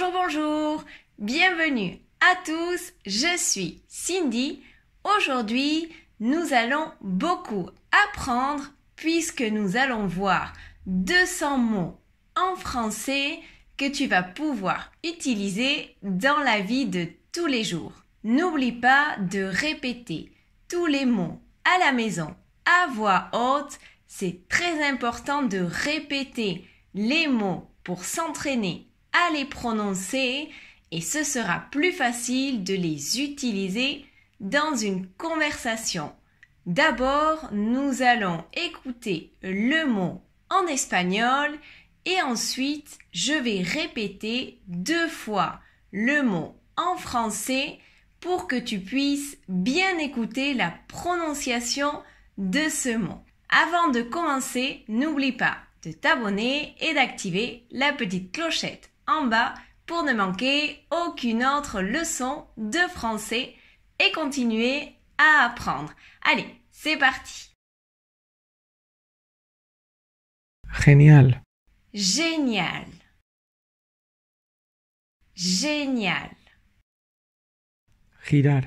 Bonjour, bonjour, bienvenue à tous, je suis Cindy. Aujourd'hui, nous allons beaucoup apprendre puisque nous allons voir 200 mots en français que tu vas pouvoir utiliser dans la vie de tous les jours. N'oublie pas de répéter tous les mots à la maison à voix haute. C'est très important de répéter les mots pour s'entraîner à les prononcer et ce sera plus facile de les utiliser dans une conversation. D'abord, nous allons écouter le mot en espagnol et ensuite je vais répéter deux fois le mot en français pour que tu puisses bien écouter la prononciation de ce mot. Avant de commencer, n'oublie pas de t'abonner et d'activer la petite clochette en bas pour ne manquer aucune autre leçon de français et continuer à apprendre. Allez, c'est parti. Génial. Génial. Génial. Girar.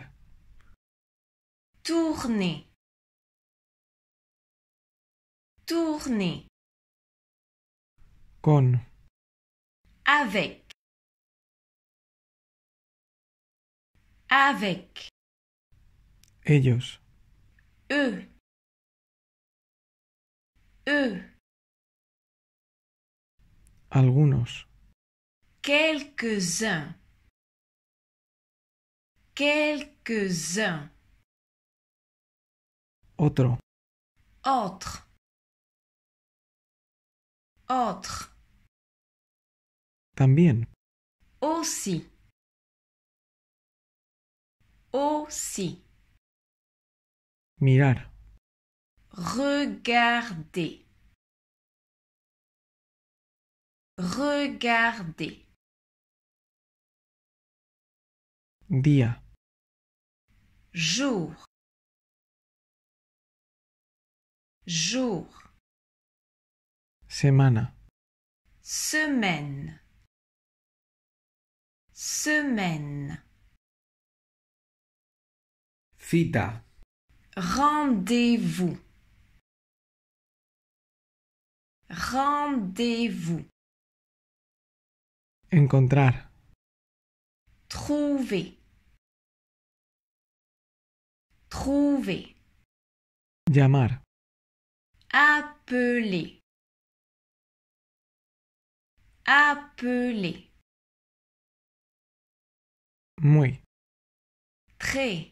Tourner. Tourner. Con avec avec ellos eux eux algunos quelques-uns quelques-uns otro autre autre También. Aussi. Aussi. Mirar. Regardez. Regardez. Día. Jour. Jour. Semana. Semaine. Semaine. Cita. Rendez-vous. Rendez-vous. Encontrar. Trouver. Trouver. Llamar. Appeler. Appeler. Muy. Très.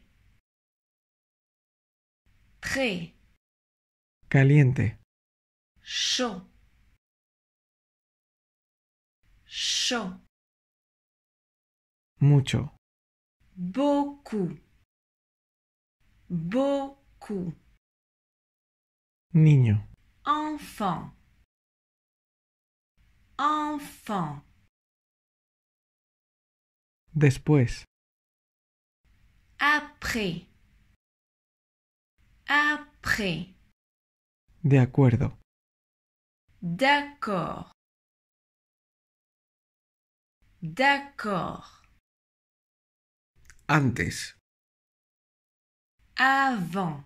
Très. Caliente. Chaud. Chaud. Mucho. Beaucoup. Beaucoup. Niño. Enfant. Enfant. Después. Après. Après. De acuerdo. D'accord. D'accord. Antes. Avant.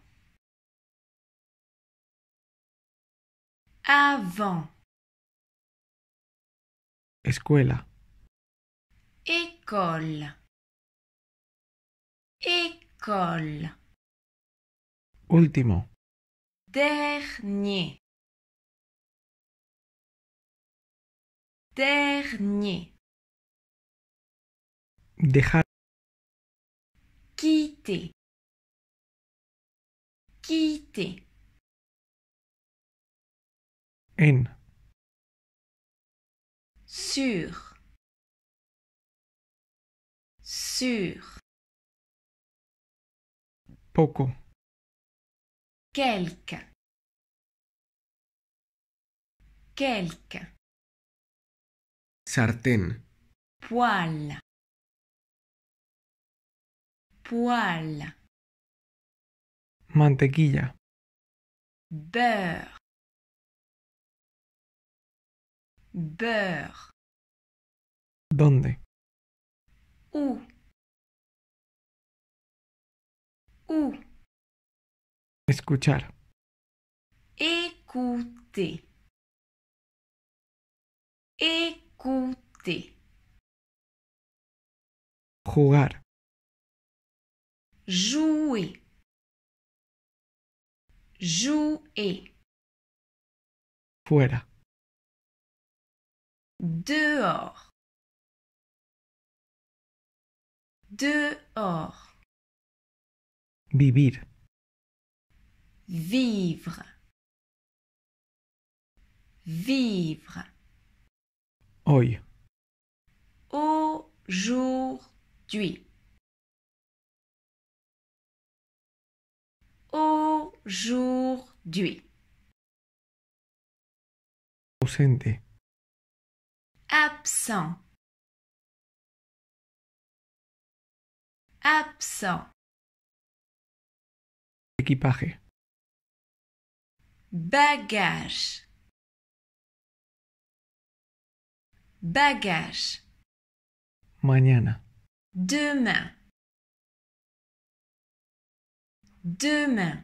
Avant. Escuela. école école último dernier dernier dejar quitter quitter en sur sur. Poco. Quelque. Quelque. Sartén. Poil. Poil. Mantequilla. Beurre. Beurre. ¿Dónde? U. U. Escuchar. Écouter. E e Jugar. Jouer. Jouer. Fuera. Dehors. dehors. Vivir. Vivre. Vivre. Hoy. Aujourd'hui. Aujourd'hui. Ausente. Absent. absent. Équipage. Bagage. Bagage. Mañana. Demain. Demain.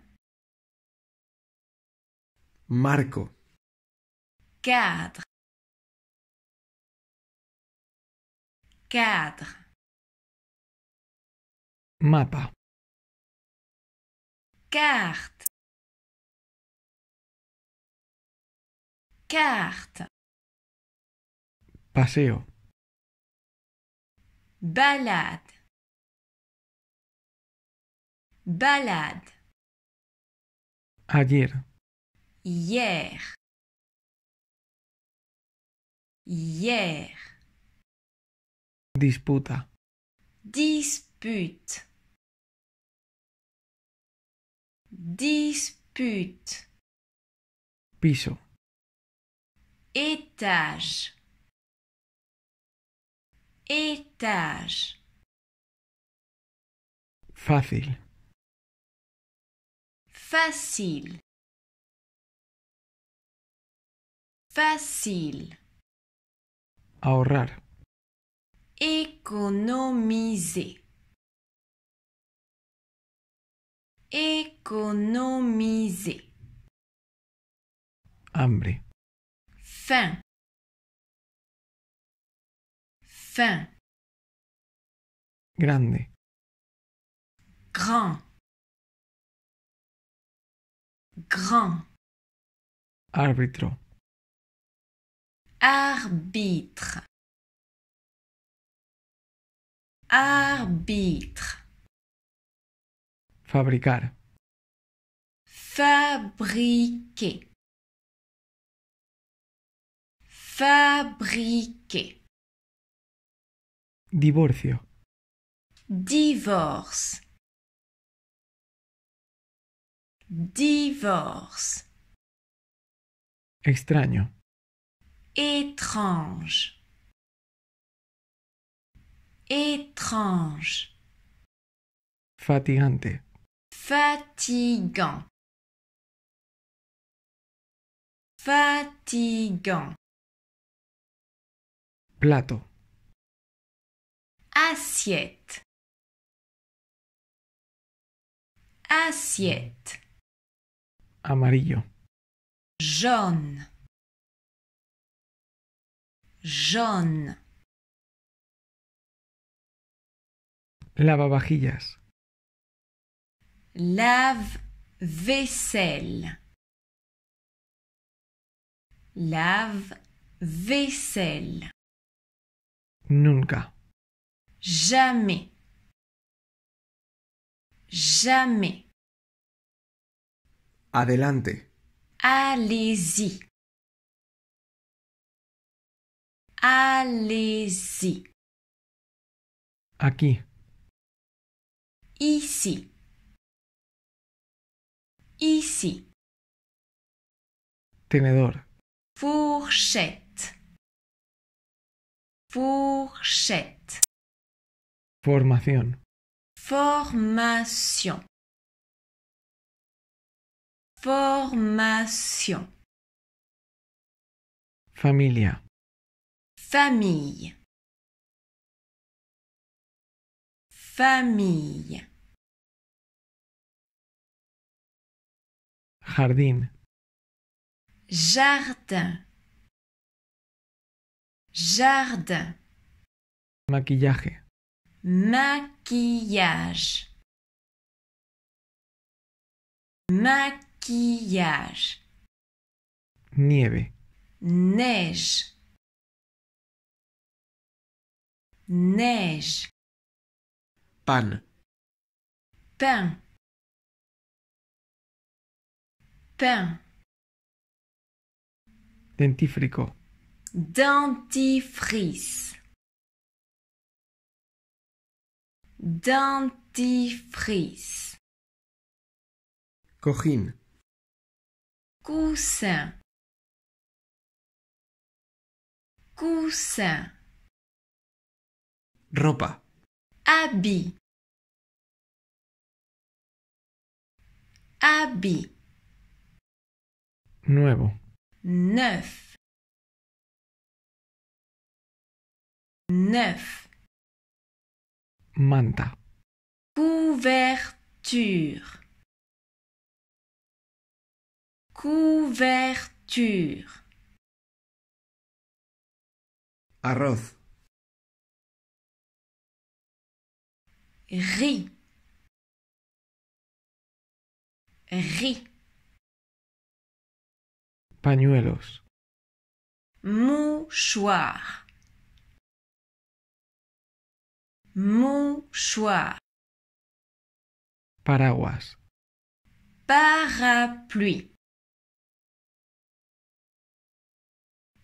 Marco. Cadre. Cadre. mapa carte carte paseo Balad. Balad. ayer hier hier disputa dispute dispute, piso, étage, étage, Facile. facile, facile, ahorrar, économiser. économiser hambre Fin. Fin. grande grand grand Arbitre. arbitre arbitre fabricar. Fabriquer. Fabriquer. Divorcio. Divorce. Divorce. Extraño. Étrange. Étrange. Fatigante. fatigant fatigant plato assiette assiette amarillo jaune jaune lavavajillas lave-vaisselle, lave-vaisselle. Nunca. Jamais. Jamais. Adelante. Allez-y. Allez-y. Aquí. Ici. Ici. Tenedor. Fourchette. Fourchette. Formación. Formación. Formación. Familia. Famille. Famille. jardín. Jardin. Jardin. Maquillaje. Maquillage. Maquillage. Nieve. Neige. Neige. Pan. Pan. pain. Dentífrico. Dentifrice. Dentifrice. Cojín. Coussin. Coussin. Ropa. Habit. Habit nuevo. Neuf. Neuf. Manta. Couverture. Couverture. Arroz. ri Riz pañuelos. Mouchoir. Mouchoir. Paraguas. Parapluie.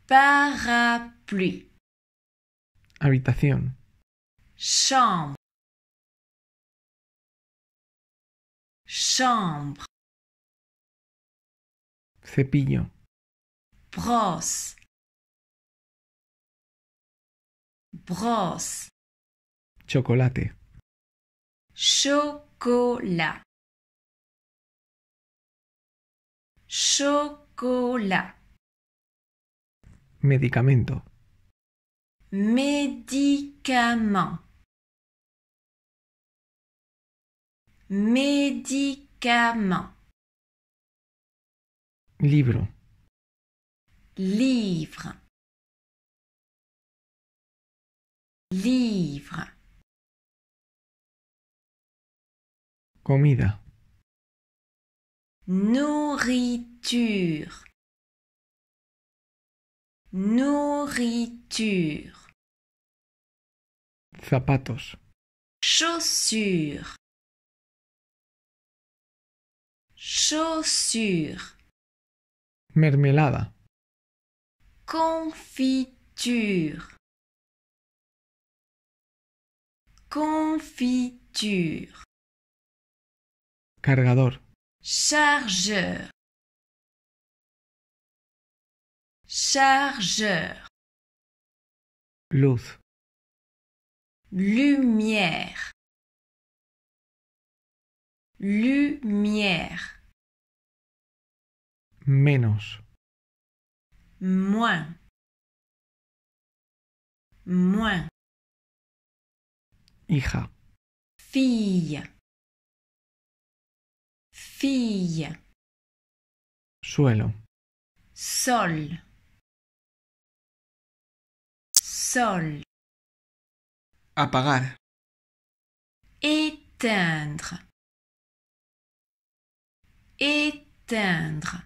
Parapluie. Habitación. Chambre. Chambre. Cepillo brosse brosse chocolate Chocola. Chocola. medicamento medicamento medicamento libro livre, livre. Comida. Nourriture. Nourriture. Zapatos. Chaussures. Chaussures. Mermelada. Confiture. Confiture. Cargador. Chargeur. Chargeur. Luz. Lumière. Lumière. Menos moins, Hija. Fille, fille. Suelo. Sol, sol. Apagar. Éteindre. Éteindre.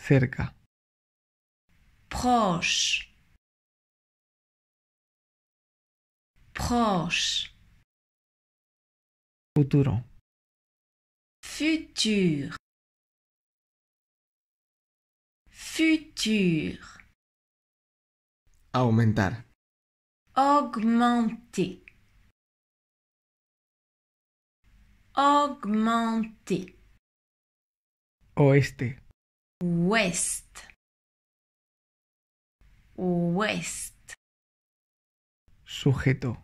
Cerca. proche proche futur futur futur Augmenter. augmenter augmenter oeste ouest Ouest. Sujeto.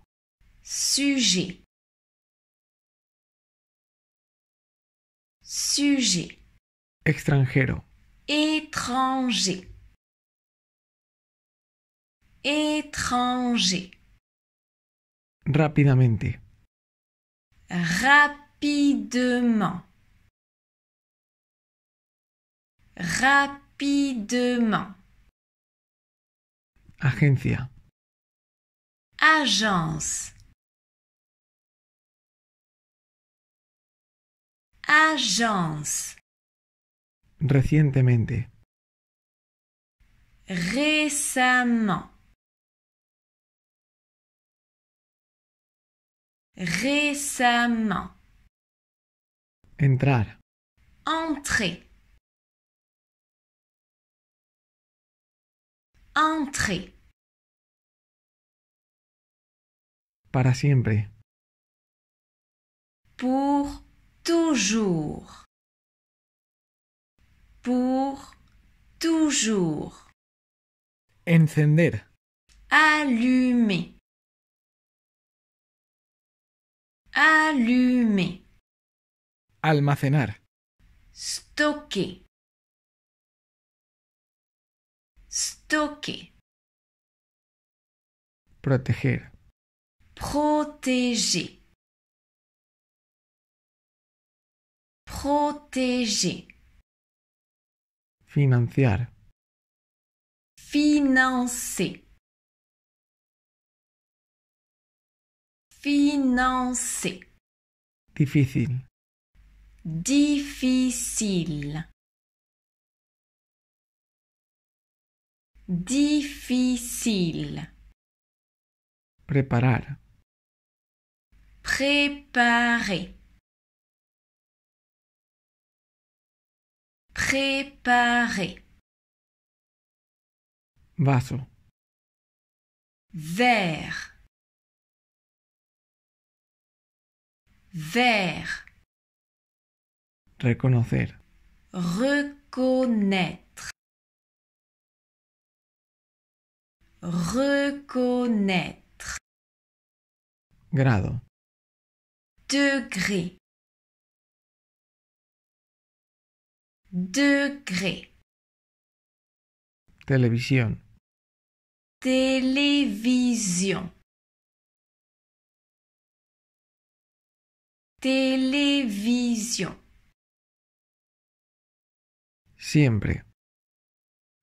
Sujet. Sujet. Extranjero. Étranger. Étranger. Rápidamente. Rapidement. Rapidement. Agencia. Agence. Agence. Recientemente. Récemment. Récemment. Entrar. Entrer. entrer. Para siempre. Por toujours. Por toujours. Encender. Allumer. Allumer. Almacenar. Stocker. toque. Proteger. Protéger. Protéger. Financiar. Financer. Financer. difficile, Difficile. Difícil. Preparar. Préparer. Préparer. Vaso. Ver. Ver. Reconocer. Reconnaître. reconnaître. Grado. Degré. Degré. Télévision. Télévision. Télévision. Siempre.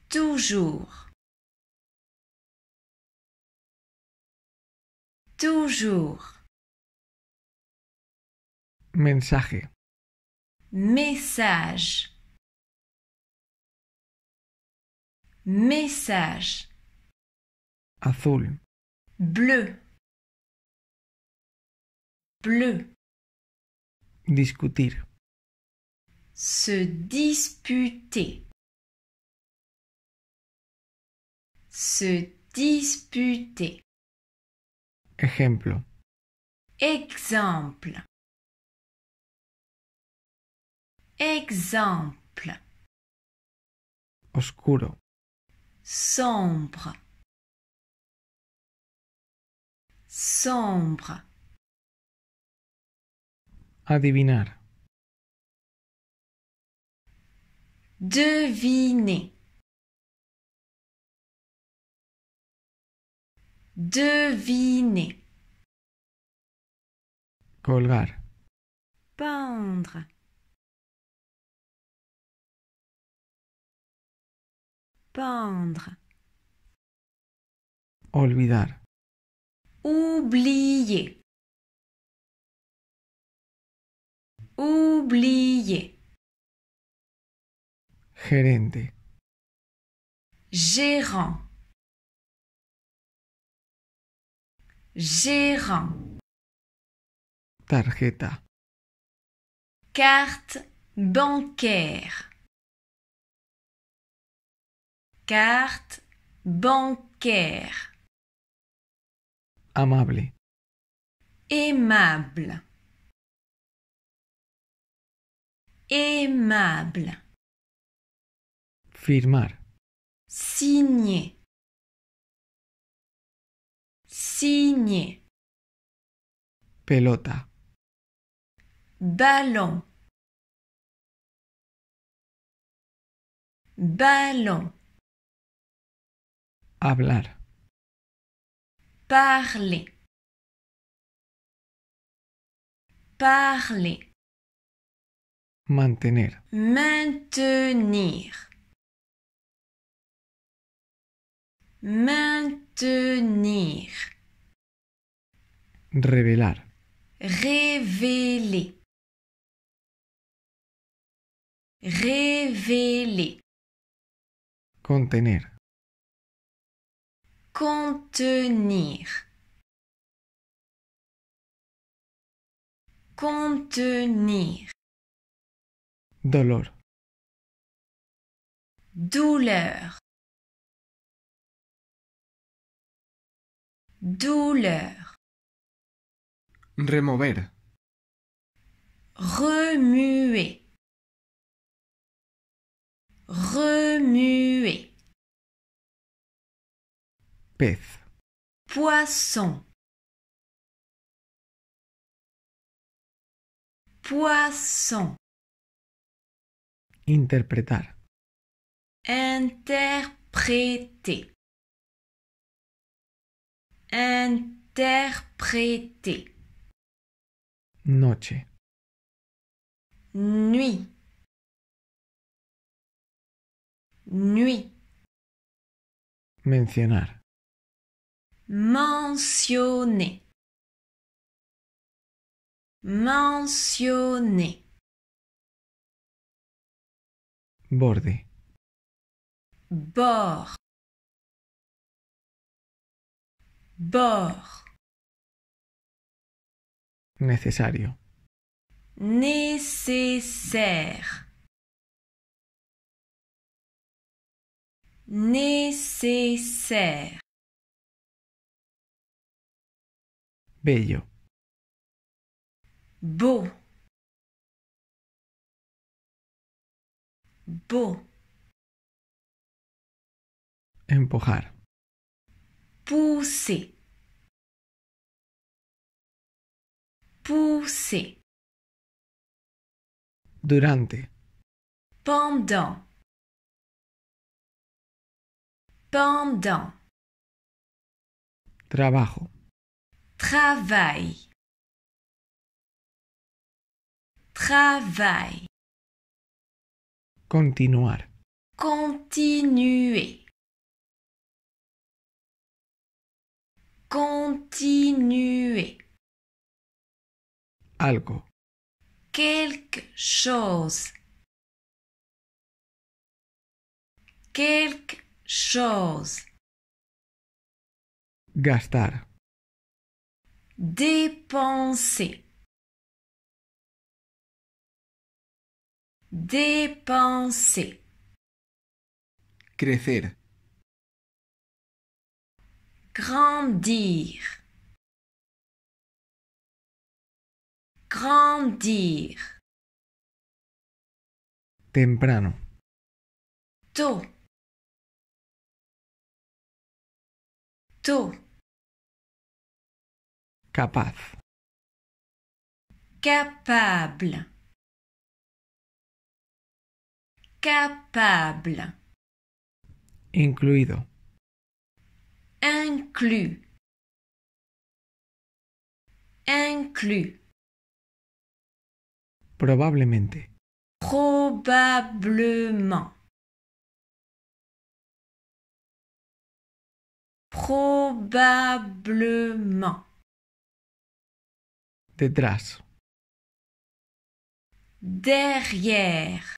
Toujours. Toujours. Message. Message. Message. Azul. Bleu. Bleu. Discutir. Se disputer. Se disputer. Exemple. Exemple. Oscuro. Sombre. Sombre. Adivinar. Deviner. Deviner. Colgar. Pendre. Pendre. Olvidar. Oublier. Oublier. Gerente. Gérant. Gérant. Tarjeta. Carte bancaire. Carte bancaire. Amable. Aimable. Aimable. Firmar. Signer. Signer. Pelota. Ballon. Ballon. Hablar. Parler. Parler. Mantener. Maintenir. Maintenir. Revelar. Révéler. Révéler. Contener. Contenir. Contenir. Dolor. Douleur. Douleur. Remover. Remuer. Remuer. Pez. Poisson. Poisson. Interpretar. Interpréter. Interpréter. Noche. Nuit. Nuit. Mencionar. Mentionner. Mentionner. Borde. Bord. Bord necesario. Nécessaire. Nécessaire. Bello. Beau. Beau. Empujar. Pousser. Pousser. Durante. Pendant. Pendant. Trabajo. Travail. Travail. Continuar. Continuer. Continuer. Quelque chose. Quelque chose. Gastar. Dépenser. Dépenser. Crecer. Grandir. grandir. Temprano. Tôt. Tôt. Capaz. Capable. Capable. Incluido. Inclu. Inclus. Probablemente. Probablement. Probablement. Detrás. Derrière.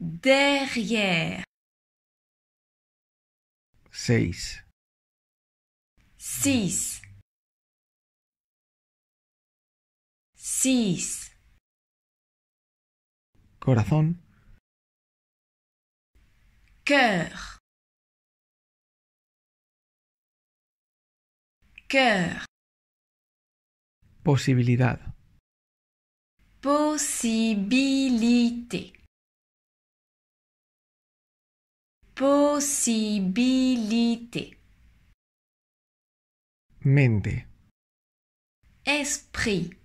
Derrière. 6. 6. Corazón. Cœur. Cœur. Posibilidad. Posibilité. Posibilité. Mente. Esprit.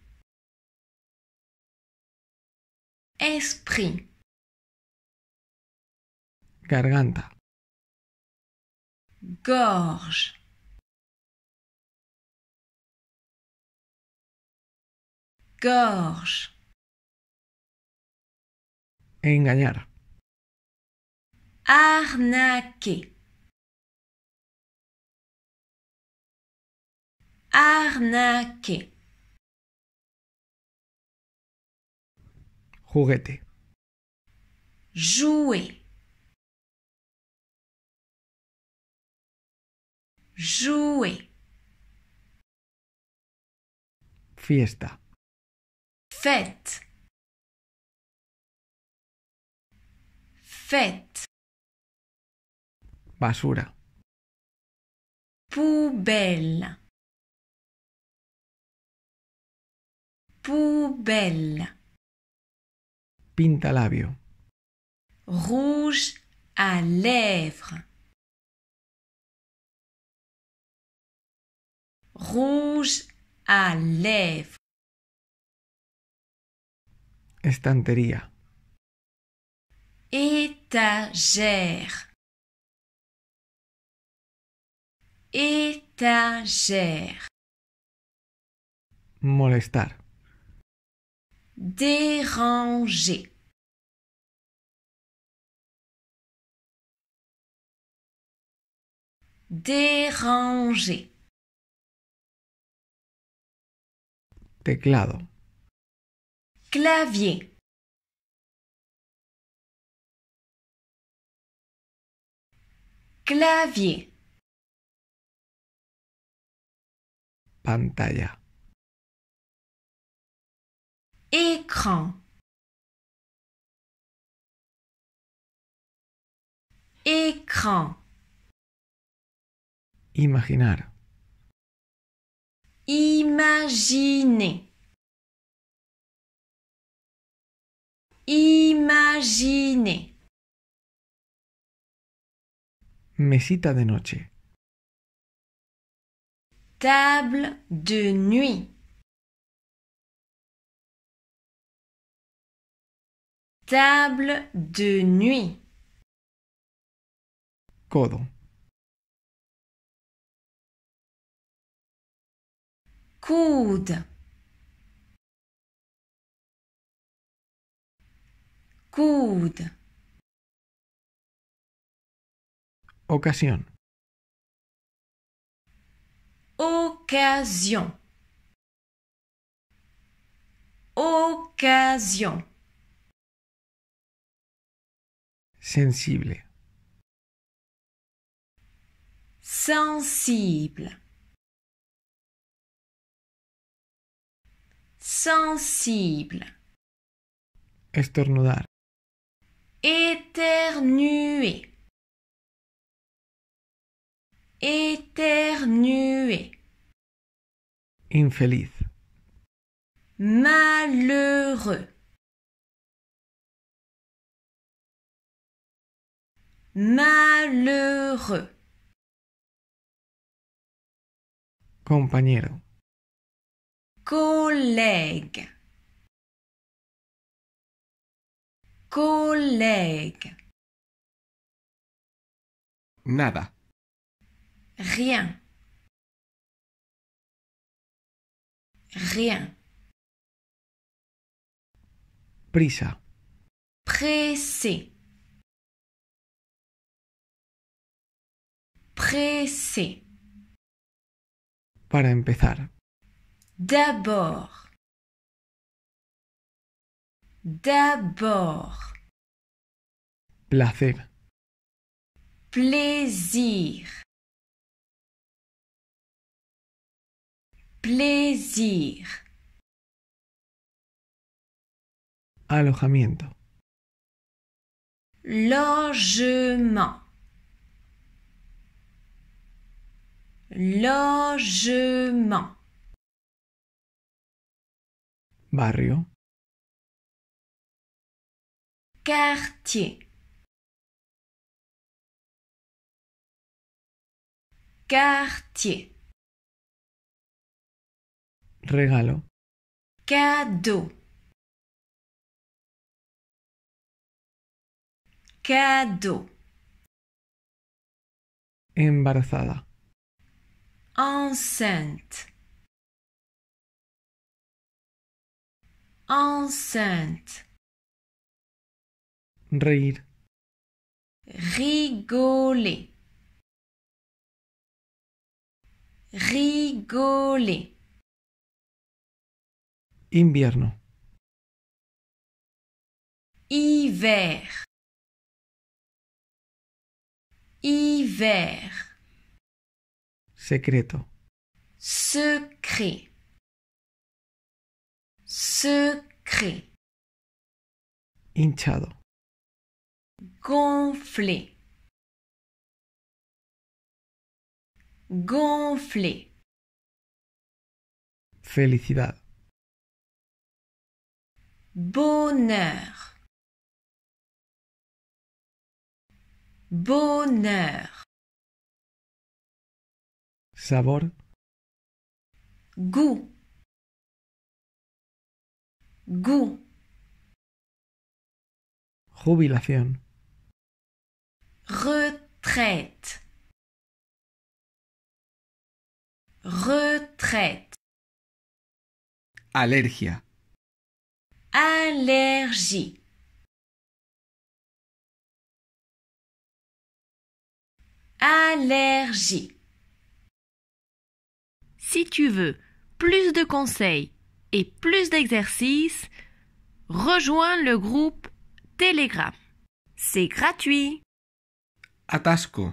esprit. Garganta. Gorge. Gorge. Engañar. Arnaquer. Arnaquer. juguete. Jouer. Jouer. Fiesta. Fête. Fête. Basura. Poubelle. Poubelle pintalabio. Rouge à lèvres. Rouge à lèvres. Estantería. Étagère. Étagère. Molestar. DERRANGER déranger teclado clavier clavier pantalla écran écran imaginar imaginer imaginer mesita de noche table de nuit Table de nuit. Codo. Coude. Coude. Occasion. Occasion. Occasion. sensible. Sensible. Sensible. Estornudar. Éternuer. Éternuer. Infeliz. Malheureux. malheureux. Compañero. Collègue. Collègue. Nada. Rien. Rien. Prisa. Pressé. pressé. Para empezar. D'abord. D'abord. Placer. Plaisir. Plaisir. Alojamiento. Logement. logement barrio Cartier. quartier regalo cadeau Cado embarazada enceinte enceinte Rire. rigoler rigoler invierno hiver hiver Secreto. Secret. Secret. Hinchado. Gonflé. Gonflé. Felicidad. Bonheur. Bonheur. Sabor. Goût. Goût. Jubilación. Retraite. Retraite. Alergia. Allergie. Allergie. Si tu veux plus de conseils et plus d'exercices, rejoins le groupe Telegram. C'est gratuit. Atasco.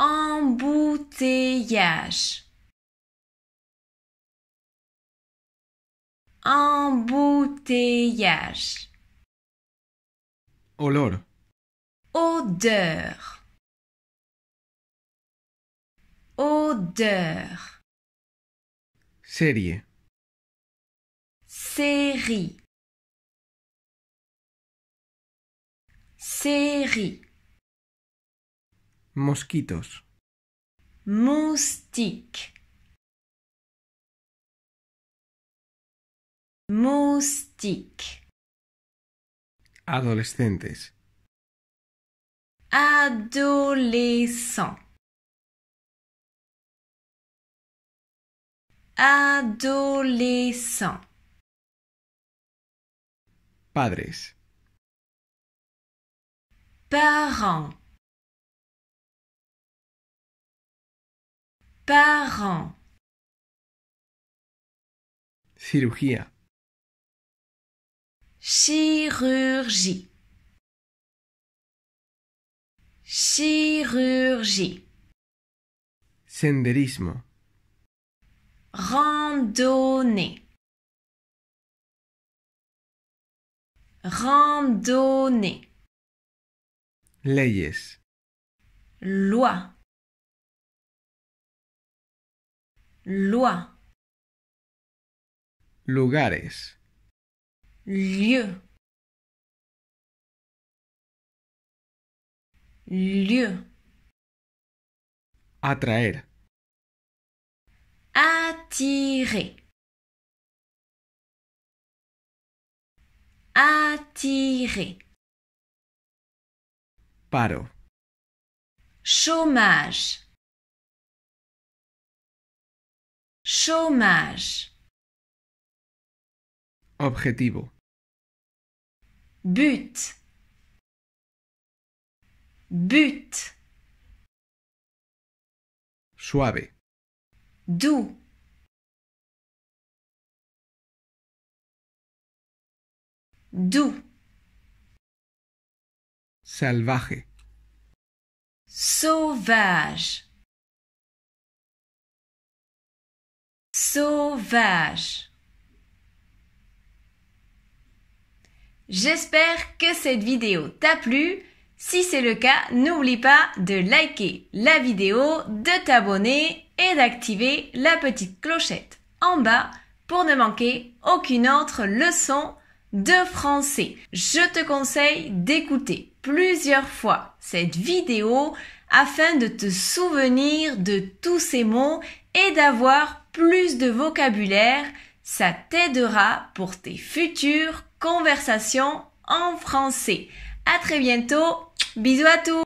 Embouteillage. Embouteillage. Olor. Odeur. Odeur. Serie. Série. Série. Mosquitos. Moustique. Moustique. Adolescentes. Adolescent. adolescent. Padres. Parents. Parents. Cirugía. Chirurgie. Chirurgie. Senderismo. Randonnée. Randonnée. Leyes. Loi. Loi. Lugares. Lieu. Lieu. Atraer. Attirer. Attirer. Paro. Chômage. Chômage. Objetivo. But. But. Suave. Dou dou salvaje sauvage sauvage J'espère que cette vidéo t'a plu. Si c'est le cas, n'oublie pas de liker la vidéo, de t'abonner et d'activer la petite clochette en bas pour ne manquer aucune autre leçon de français. Je te conseille d'écouter plusieurs fois cette vidéo afin de te souvenir de tous ces mots et d'avoir plus de vocabulaire. Ça t'aidera pour tes futures conversations en français. À très bientôt. Bisous à tous.